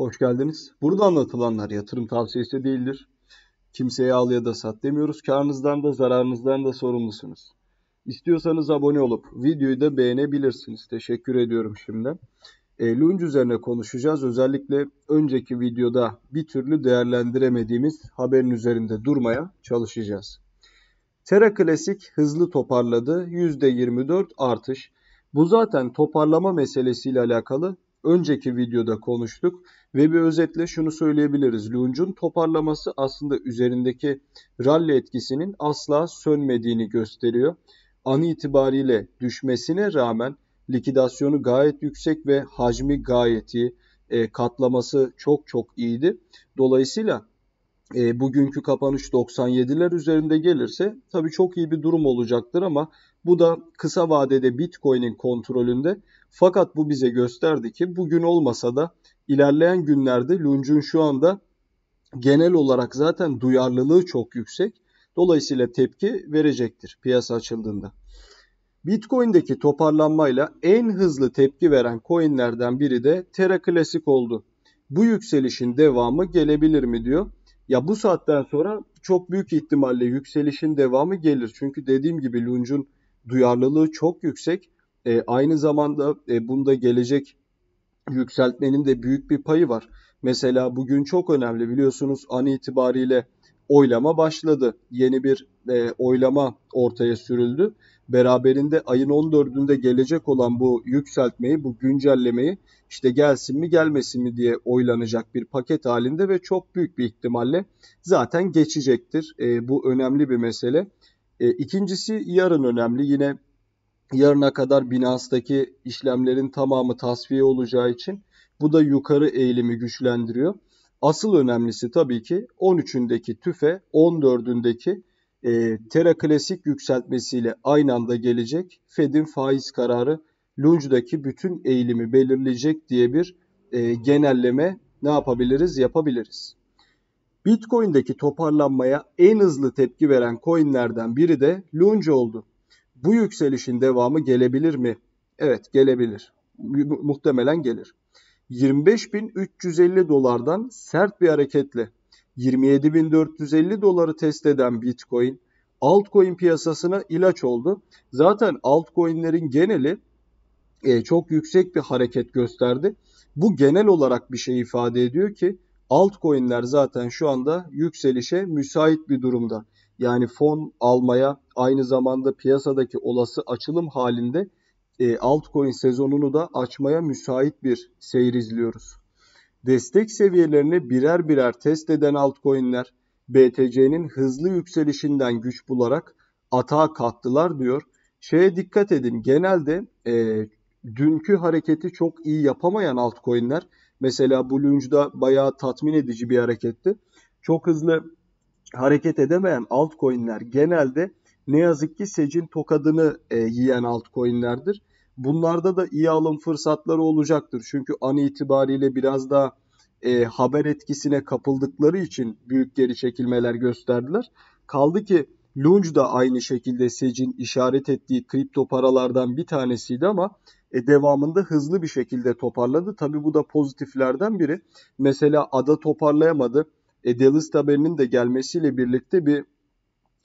Hoş geldiniz. Burada anlatılanlar yatırım tavsiyesi değildir. Kimseye al ya da sat demiyoruz. Karnınızdan da zararınızdan da sorumlusunuz. İstiyorsanız abone olup videoyu da beğenebilirsiniz. Teşekkür ediyorum şimdi. E, Lunge üzerine konuşacağız. Özellikle önceki videoda bir türlü değerlendiremediğimiz haberin üzerinde durmaya çalışacağız. Terra Classic hızlı toparladı. %24 artış. Bu zaten toparlama meselesiyle alakalı önceki videoda konuştuk ve bir özetle şunu söyleyebiliriz. Lunge'un toparlaması aslında üzerindeki rally etkisinin asla sönmediğini gösteriyor. An itibariyle düşmesine rağmen likidasyonu gayet yüksek ve hacmi gayet iyi. E, katlaması çok çok iyiydi. Dolayısıyla e, bugünkü kapanış 97'ler üzerinde gelirse tabii çok iyi bir durum olacaktır ama bu da kısa vadede Bitcoin'in kontrolünde. Fakat bu bize gösterdi ki bugün olmasa da ilerleyen günlerde Lunge'un şu anda genel olarak zaten duyarlılığı çok yüksek. Dolayısıyla tepki verecektir piyasa açıldığında. Bitcoin'deki toparlanmayla en hızlı tepki veren coinlerden biri de Terra Classic oldu. Bu yükselişin devamı gelebilir mi diyor. Ya bu saatten sonra çok büyük ihtimalle yükselişin devamı gelir. Çünkü dediğim gibi Lunge'un duyarlılığı çok yüksek. E, aynı zamanda e, bunda gelecek yükseltmenin de büyük bir payı var. Mesela bugün çok önemli biliyorsunuz an itibariyle oylama başladı. Yeni bir e, oylama ortaya sürüldü beraberinde ayın 14'ünde gelecek olan bu yükseltmeyi, bu güncellemeyi işte gelsin mi gelmesin mi diye oylanacak bir paket halinde ve çok büyük bir ihtimalle zaten geçecektir. E, bu önemli bir mesele. E, ikincisi yarın önemli. Yine yarına kadar Binance'daki işlemlerin tamamı tasfiye olacağı için bu da yukarı eğilimi güçlendiriyor. Asıl önemlisi tabii ki 13'ündeki tüfe, 14'ündeki e, Tera Klasik yükseltmesiyle aynı anda gelecek. Fed'in faiz kararı Lunge'daki bütün eğilimi belirleyecek diye bir e, genelleme ne yapabiliriz? Yapabiliriz. Bitcoin'deki toparlanmaya en hızlı tepki veren coinlerden biri de Lunge oldu. Bu yükselişin devamı gelebilir mi? Evet gelebilir. Muhtemelen gelir. 25.350 dolardan sert bir hareketle 27.450 doları test eden Bitcoin altcoin piyasasına ilaç oldu. Zaten altcoin'lerin geneli e, çok yüksek bir hareket gösterdi. Bu genel olarak bir şey ifade ediyor ki altcoin'ler zaten şu anda yükselişe müsait bir durumda. Yani fon almaya aynı zamanda piyasadaki olası açılım halinde e, altcoin sezonunu da açmaya müsait bir seyir izliyoruz destek seviyelerini birer birer test eden altcoin'ler BTC'nin hızlı yükselişinden güç bularak atağa kalktılar diyor. Şeye dikkat edin genelde e, dünkü hareketi çok iyi yapamayan altcoin'ler mesela bu lunge'da bayağı tatmin edici bir hareketti. Çok hızlı hareket edemeyen altcoin'ler genelde ne yazık ki Sec'in tokadını e, yiyen altcoin'lerdir. Bunlarda da iyi alım fırsatları olacaktır. Çünkü an itibariyle biraz daha e, haber etkisine kapıldıkları için büyük geri çekilmeler gösterdiler. Kaldı ki Lunge da aynı şekilde SEC'in işaret ettiği kripto paralardan bir tanesiydi ama e, devamında hızlı bir şekilde toparladı. Tabi bu da pozitiflerden biri. Mesela ada toparlayamadı. E, Delist haberinin de gelmesiyle birlikte bir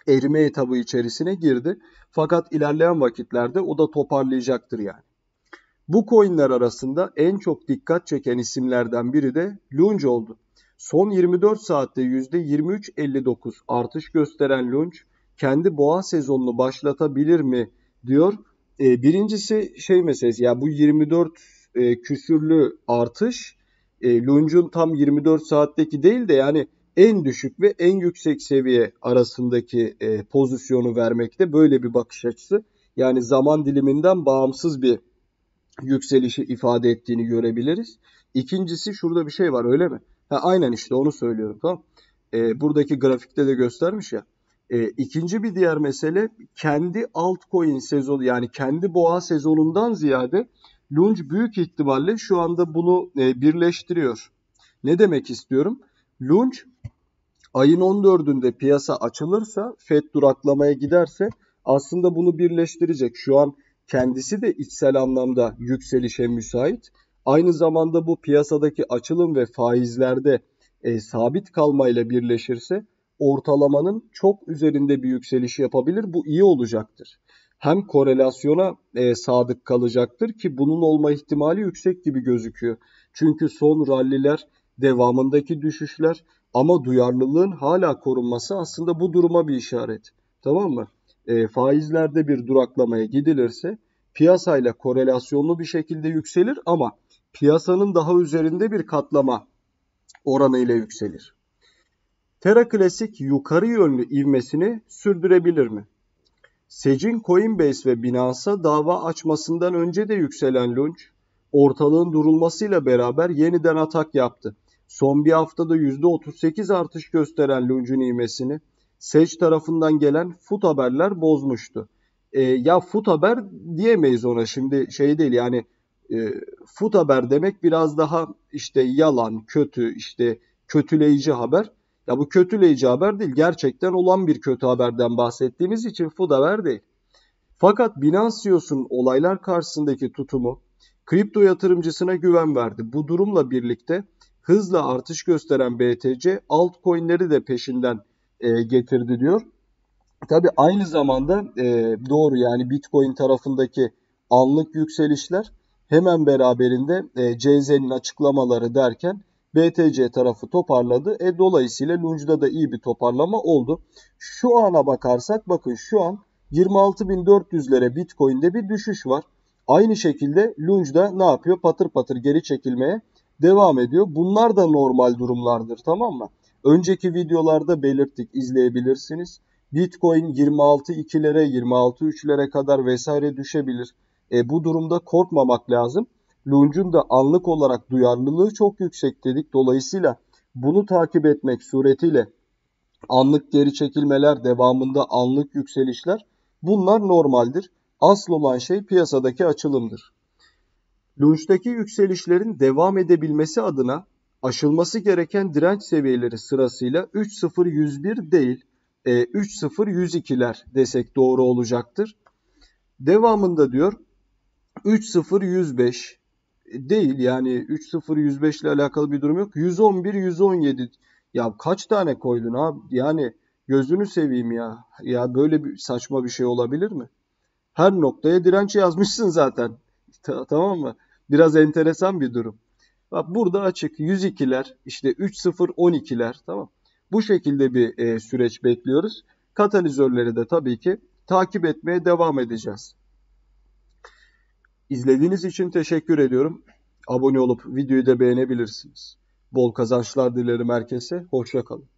erime etabı içerisine girdi. Fakat ilerleyen vakitlerde o da toparlayacaktır yani. Bu coinler arasında en çok dikkat çeken isimlerden biri de Lunge oldu. Son 24 saatte %23.59 artış gösteren Lunge kendi boğa sezonunu başlatabilir mi diyor. E, birincisi şey meselesi ya bu 24 e, küsürlü artış e, Lunge'un tam 24 saatteki değil de yani en düşük ve en yüksek seviye arasındaki e, pozisyonu vermekte böyle bir bakış açısı. Yani zaman diliminden bağımsız bir yükselişi ifade ettiğini görebiliriz. İkincisi şurada bir şey var öyle mi? Ha, aynen işte onu söylüyorum tamam. E, buradaki grafikte de göstermiş ya. E, ikinci bir diğer mesele kendi altcoin sezonu yani kendi boğa sezonundan ziyade Lunge büyük ihtimalle şu anda bunu e, birleştiriyor. Ne demek istiyorum? Lunch ayın 14'ünde piyasa açılırsa FED duraklamaya giderse aslında bunu birleştirecek. Şu an kendisi de içsel anlamda yükselişe müsait. Aynı zamanda bu piyasadaki açılım ve faizlerde e, sabit kalmayla birleşirse ortalamanın çok üzerinde bir yükseliş yapabilir. Bu iyi olacaktır. Hem korelasyona e, sadık kalacaktır ki bunun olma ihtimali yüksek gibi gözüküyor. Çünkü son ralliler devamındaki düşüşler ama duyarlılığın hala korunması aslında bu duruma bir işaret. Tamam mı? E, faizlerde bir duraklamaya gidilirse piyasayla korelasyonlu bir şekilde yükselir ama piyasanın daha üzerinde bir katlama oranı ile yükselir. Terra Classic yukarı yönlü ivmesini sürdürebilir mi? SEC'in Coinbase ve Binance'a dava açmasından önce de yükselen Lunch, ortalığın durulmasıyla beraber yeniden atak yaptı. Son bir haftada %38 artış gösteren Lunch'un ivmesini Seç tarafından gelen fut haberler bozmuştu. E, ya fut haber diyemeyiz ona şimdi şey değil yani e, fut haber demek biraz daha işte yalan, kötü, işte kötüleyici haber. Ya bu kötüleyici haber değil. Gerçekten olan bir kötü haberden bahsettiğimiz için fut haber değil. Fakat Binance olaylar karşısındaki tutumu kripto yatırımcısına güven verdi. Bu durumla birlikte hızla artış gösteren BTC altcoin'leri de peşinden e, getirdi diyor. Tabi aynı zamanda e, doğru yani Bitcoin tarafındaki anlık yükselişler hemen beraberinde e, CZ'nin açıklamaları derken BTC tarafı toparladı. E, dolayısıyla Lunge'da da iyi bir toparlama oldu. Şu ana bakarsak bakın şu an 26.400'lere Bitcoin'de bir düşüş var. Aynı şekilde Lunge'da ne yapıyor? Patır patır geri çekilmeye devam ediyor. Bunlar da normal durumlardır tamam mı? Önceki videolarda belirttik izleyebilirsiniz. Bitcoin 26 26 26.3'lere kadar vesaire düşebilir. E, bu durumda korkmamak lazım. Lunge'un da anlık olarak duyarlılığı çok yüksek dedik. Dolayısıyla bunu takip etmek suretiyle anlık geri çekilmeler devamında anlık yükselişler bunlar normaldir. Asıl olan şey piyasadaki açılımdır. Lunçtaki yükselişlerin devam edebilmesi adına aşılması gereken direnç seviyeleri sırasıyla 3.0.101 değil 3.0.102'ler e, desek doğru olacaktır. Devamında diyor 3.0.105 değil yani 3.0.105 ile alakalı bir durum yok. 111-117 ya kaç tane koydun abi yani gözünü seveyim ya. Ya böyle bir saçma bir şey olabilir mi? Her noktaya direnç yazmışsın zaten. tamam mı? biraz enteresan bir durum. Bak burada açık 102'ler işte 3.0.12'ler tamam. Bu şekilde bir e, süreç bekliyoruz. Katalizörleri de tabii ki takip etmeye devam edeceğiz. İzlediğiniz için teşekkür ediyorum. Abone olup videoyu da beğenebilirsiniz. Bol kazançlar dilerim herkese. Hoşça kalın.